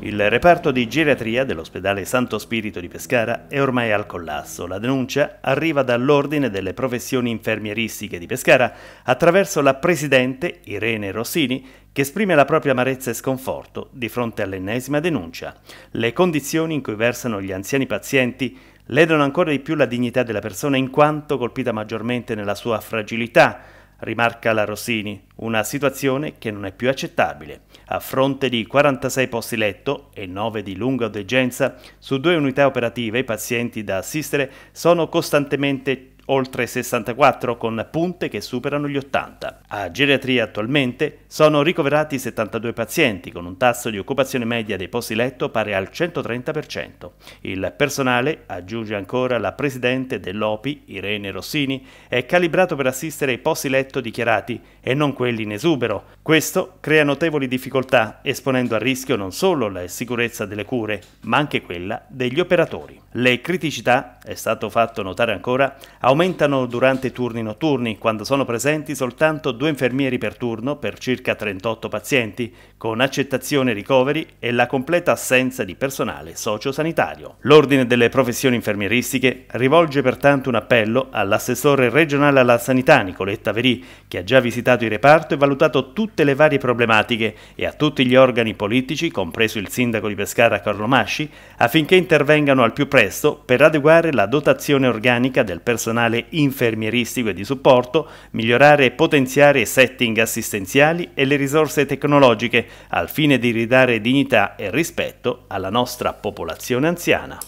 Il reparto di geriatria dell'ospedale Santo Spirito di Pescara è ormai al collasso. La denuncia arriva dall'Ordine delle professioni infermieristiche di Pescara attraverso la presidente Irene Rossini che esprime la propria amarezza e sconforto di fronte all'ennesima denuncia. Le condizioni in cui versano gli anziani pazienti ledono ancora di più la dignità della persona in quanto colpita maggiormente nella sua fragilità rimarca la Rossini, una situazione che non è più accettabile. A fronte di 46 posti letto e 9 di lunga degenza, su due unità operative i pazienti da assistere sono costantemente oltre 64 con punte che superano gli 80. A geriatria attualmente sono ricoverati 72 pazienti con un tasso di occupazione media dei posti letto pari al 130%. Il personale, aggiunge ancora la presidente dell'OPI, Irene Rossini, è calibrato per assistere ai posti letto dichiarati e non quelli in esubero. Questo crea notevoli difficoltà, esponendo a rischio non solo la sicurezza delle cure, ma anche quella degli operatori. Le criticità, è stato fatto notare ancora, aumentano aumentano durante i turni notturni, quando sono presenti soltanto due infermieri per turno per circa 38 pazienti, con accettazione ricoveri e la completa assenza di personale sociosanitario. L'Ordine delle professioni infermieristiche rivolge pertanto un appello all'assessore regionale alla sanità Nicoletta Verì, che ha già visitato il reparto e valutato tutte le varie problematiche e a tutti gli organi politici, compreso il sindaco di Pescara Carlo Masci, affinché intervengano al più presto per adeguare la dotazione organica del personale personale infermieristico e di supporto, migliorare e potenziare i setting assistenziali e le risorse tecnologiche al fine di ridare dignità e rispetto alla nostra popolazione anziana.